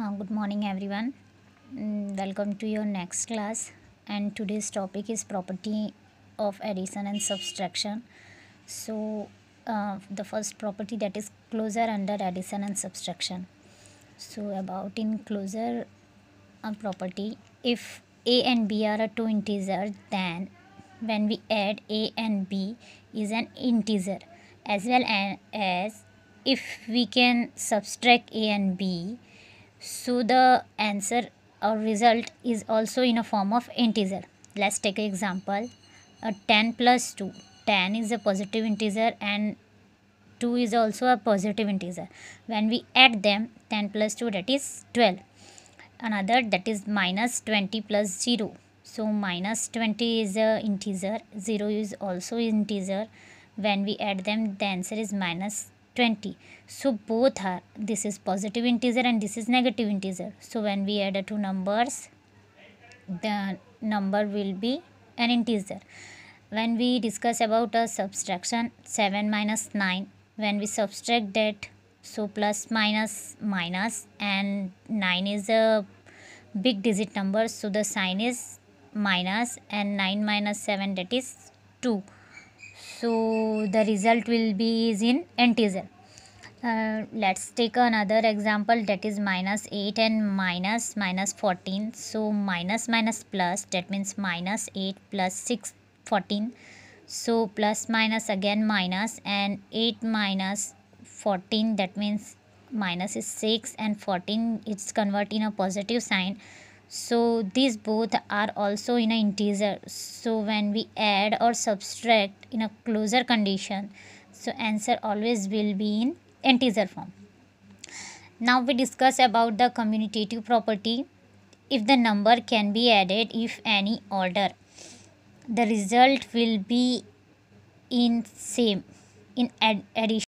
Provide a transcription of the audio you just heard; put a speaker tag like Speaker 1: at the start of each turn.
Speaker 1: Uh, good morning everyone mm, welcome to your next class and today's topic is property of addition and subtraction so uh, the first property that is closure under addition and subtraction so about in closure uh, property if a and b are two integers then when we add a and b is an integer as well as if we can subtract a and b so the answer or result is also in a form of integer. Let's take an example. A 10 plus 2. 10 is a positive integer and 2 is also a positive integer. When we add them 10 plus 2 that is 12. Another that is minus 20 plus 0. So minus 20 is a integer. 0 is also integer. When we add them the answer is minus 20 so both are this is positive integer and this is negative integer so when we add two numbers the number will be an integer when we discuss about a subtraction 7 minus 9 when we subtract that so plus minus minus and 9 is a big digit number so the sign is minus and 9 minus 7 that is 2 so the result will be is in integer. uh, let's take another example that is minus 8 and minus minus 14 so minus minus plus that means minus 8 plus 6 14 so plus minus again minus and 8 minus 14 that means minus is 6 and 14 it's convert in a positive sign so these both are also in a integer so when we add or subtract in a closer condition so answer always will be in integer form now we discuss about the commutative property if the number can be added if any order the result will be in same in ad addition